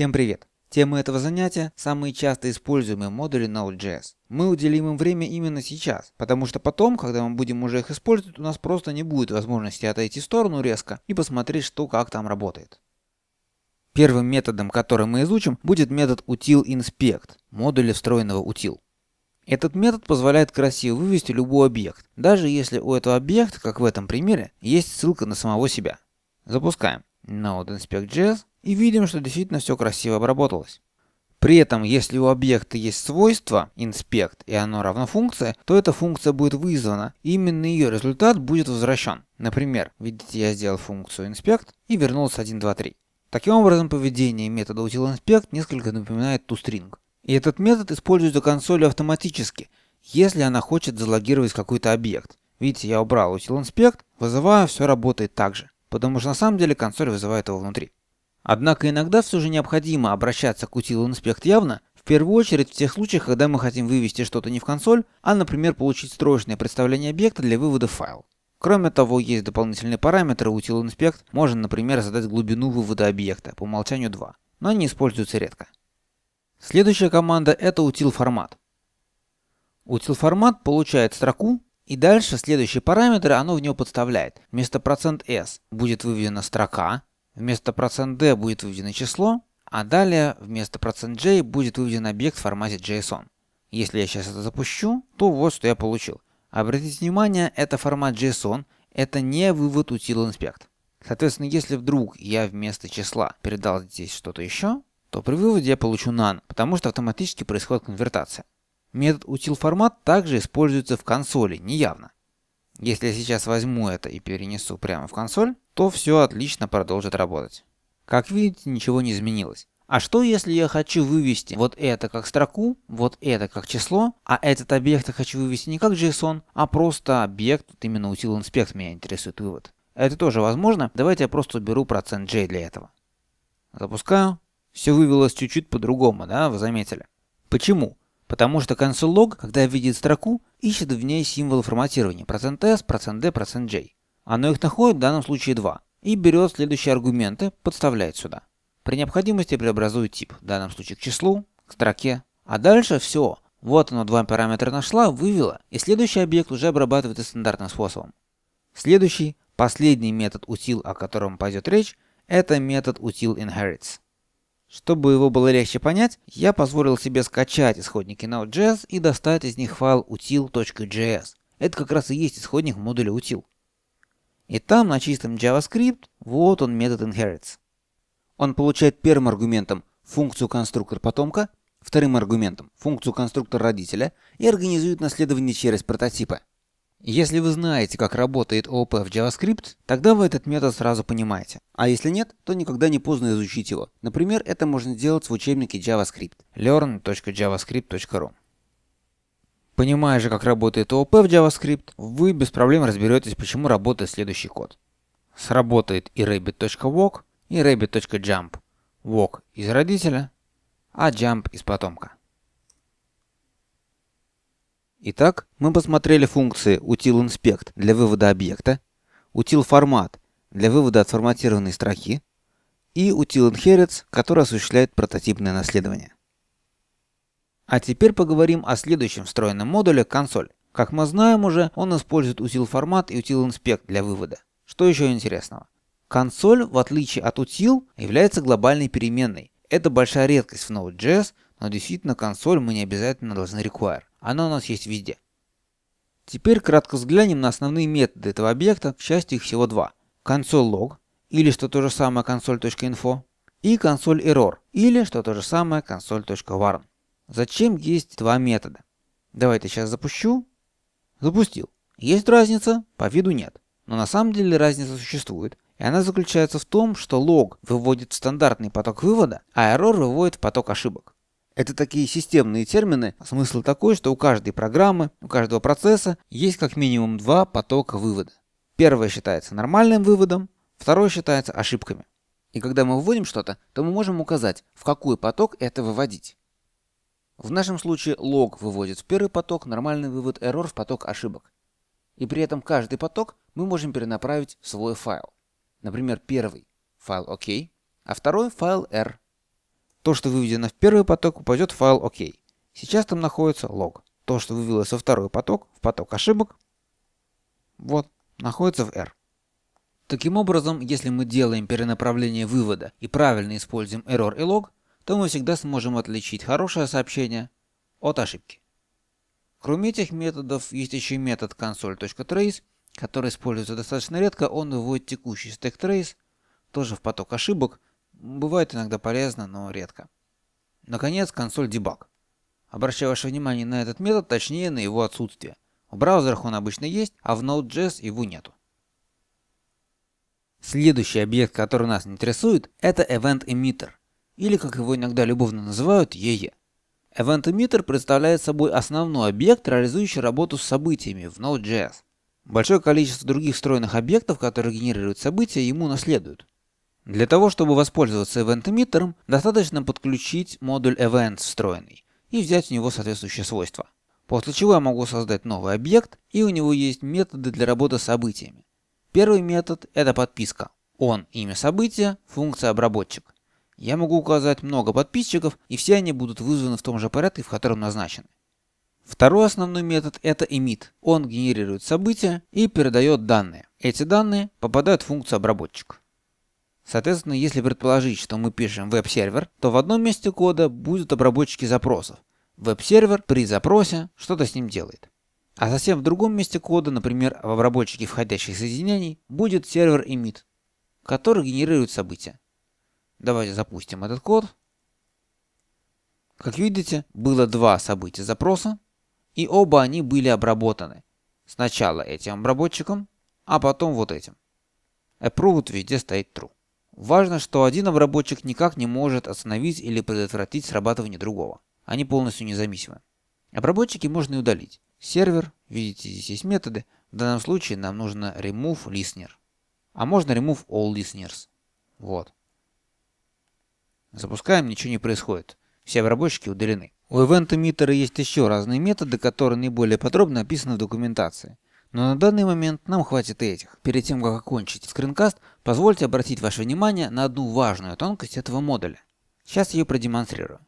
Всем привет! Темы этого занятия – самые часто используемые модули Node.js. Мы уделим им время именно сейчас, потому что потом, когда мы будем уже их использовать, у нас просто не будет возможности отойти в сторону резко и посмотреть, что как там работает. Первым методом, который мы изучим, будет метод util.inspect модуля встроенного util. Этот метод позволяет красиво вывести любой объект, даже если у этого объекта, как в этом примере, есть ссылка на самого себя. Запускаем. Node.inspect.js и видим, что действительно все красиво обработалось. При этом, если у объекта есть свойство inspect и оно равно функции, то эта функция будет вызвана, и именно ее результат будет возвращен. Например, видите, я сделал функцию inspect и вернулся 1, 2, 3. Таким образом, поведение метода utilInspect несколько напоминает toString. И этот метод используется консолью автоматически, если она хочет залогировать какой-то объект. Видите, я убрал utilInspect, вызываю, все работает так же потому что на самом деле консоль вызывает его внутри. Однако иногда все же необходимо обращаться к утилу инспект явно, в первую очередь в тех случаях, когда мы хотим вывести что-то не в консоль, а, например, получить строчное представление объекта для вывода в файл. Кроме того, есть дополнительные параметры утил инспект, можно, например, задать глубину вывода объекта, по умолчанию 2, но они используются редко. Следующая команда это утил формат. Утил формат получает строку, и дальше следующие параметры оно в него подставляет. Вместо процент %s будет выведена строка, вместо процент %d будет выведено число, а далее вместо процент %j будет выведен объект в формате JSON. Если я сейчас это запущу, то вот что я получил. Обратите внимание, это формат JSON, это не вывод утил инспект. Соответственно, если вдруг я вместо числа передал здесь что-то еще, то при выводе я получу none, потому что автоматически происходит конвертация. Метод формат также используется в консоли, неявно. Если я сейчас возьму это и перенесу прямо в консоль, то все отлично продолжит работать. Как видите, ничего не изменилось. А что если я хочу вывести вот это как строку, вот это как число, а этот объект я хочу вывести не как JSON, а просто объект, вот именно утил инспект меня интересует вывод. Это тоже возможно, давайте я просто уберу процент %j для этого. Запускаю. Все вывелось чуть-чуть по-другому, да, вы заметили. Почему? Потому что консоль log, когда видит строку, ищет в ней символы форматирования процент %s, процент %d, процент %j. Оно их находит, в данном случае 2, и берет следующие аргументы, подставляет сюда. При необходимости преобразует тип, в данном случае к числу, к строке. А дальше все. Вот оно два параметра нашла, вывела, и следующий объект уже обрабатывается стандартным способом. Следующий, последний метод утил, о котором пойдет речь, это метод утил inherits. Чтобы его было легче понять, я позволил себе скачать исходники Node.js и достать из них файл util.js. Это как раз и есть исходник модуля util. И там на чистом JavaScript вот он метод inherits. Он получает первым аргументом функцию конструктор потомка, вторым аргументом функцию конструктор родителя и организует наследование через прототипы. Если вы знаете, как работает ООП в JavaScript, тогда вы этот метод сразу понимаете. А если нет, то никогда не поздно изучить его. Например, это можно сделать в учебнике JavaScript learn.javascript.ru Понимая же, как работает ООП в JavaScript, вы без проблем разберетесь, почему работает следующий код. Сработает и rabbit.walk, и rabbit.jump. Walk из родителя, а jump из потомка. Итак, мы посмотрели функции inspect для вывода объекта, format для вывода отформатированной строки и inherits, который осуществляет прототипное наследование. А теперь поговорим о следующем встроенном модуле консоль. Как мы знаем уже, он использует format и inspect для вывода. Что еще интересного? Консоль, в отличие от util, является глобальной переменной. Это большая редкость в Node.js, но действительно консоль мы не обязательно должны require. Оно у нас есть везде. Теперь кратко взглянем на основные методы этого объекта, к счастью их всего два. Консоль log, или что то же самое консоль.info, и консоль error, или что то же самое консоль.warn. Зачем есть два метода? Давайте сейчас запущу. Запустил. Есть разница? По виду нет. Но на самом деле разница существует, и она заключается в том, что лог выводит в стандартный поток вывода, а error выводит в поток ошибок. Это такие системные термины. А смысл такой, что у каждой программы, у каждого процесса есть как минимум два потока вывода. Первое считается нормальным выводом, второе считается ошибками. И когда мы вводим что-то, то мы можем указать, в какой поток это выводить. В нашем случае лог выводит в первый поток, нормальный вывод error в поток ошибок. И при этом каждый поток мы можем перенаправить в свой файл. Например, первый файл OK, а второй файл R. То, что выведено в первый поток, упадет в файл OK. Сейчас там находится лог. То, что вывелось во второй поток, в поток ошибок, вот, находится в R. Таким образом, если мы делаем перенаправление вывода и правильно используем error и log, то мы всегда сможем отличить хорошее сообщение от ошибки. Кроме этих методов, есть еще метод console.trace, который используется достаточно редко, он выводит текущий stack trace, тоже в поток ошибок, Бывает иногда полезно, но редко. Наконец, консоль дебаг. Обращаю ваше внимание на этот метод, точнее на его отсутствие. В браузерах он обычно есть, а в Node.js его нету. Следующий объект, который нас интересует, это Event Emitter, или как его иногда любовно называют, EE. Event Emitter представляет собой основной объект, реализующий работу с событиями в Node.js. Большое количество других встроенных объектов, которые генерируют события, ему наследуют. Для того, чтобы воспользоваться Event Emitter, достаточно подключить модуль Event встроенный и взять у него соответствующие свойства. После чего я могу создать новый объект, и у него есть методы для работы с событиями. Первый метод – это подписка. Он – имя события, функция – обработчик. Я могу указать много подписчиков, и все они будут вызваны в том же порядке, в котором назначены. Второй основной метод – это emit. Он генерирует события и передает данные. Эти данные попадают в функцию обработчик. Соответственно, если предположить, что мы пишем веб-сервер, то в одном месте кода будут обработчики запросов. Веб-сервер при запросе что-то с ним делает. А совсем в другом месте кода, например, в обработчике входящих соединений, будет сервер emit, который генерирует события. Давайте запустим этот код. Как видите, было два события запроса, и оба они были обработаны. Сначала этим обработчиком, а потом вот этим. Approved везде стоит true. Важно, что один обработчик никак не может остановить или предотвратить срабатывание другого. Они полностью независимы. Обработчики можно и удалить. Сервер, видите, здесь есть методы. В данном случае нам нужно remove listener. А можно remove all listeners. Вот. Запускаем, ничего не происходит. Все обработчики удалены. У Event Emitter есть еще разные методы, которые наиболее подробно описаны в документации. Но на данный момент нам хватит и этих. Перед тем, как окончить скринкаст, позвольте обратить ваше внимание на одну важную тонкость этого модуля. Сейчас ее продемонстрирую.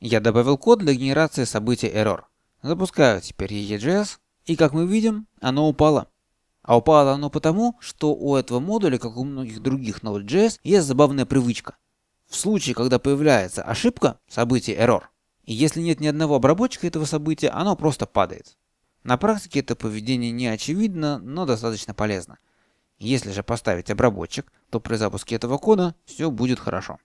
Я добавил код для генерации событий error. Запускаю теперь EEJS, и как мы видим, оно упало. А упало оно потому, что у этого модуля, как у многих других Node.js, есть забавная привычка. В случае, когда появляется ошибка, событие error, и если нет ни одного обработчика этого события, оно просто падает. На практике это поведение не очевидно, но достаточно полезно. Если же поставить обработчик, то при запуске этого кода все будет хорошо.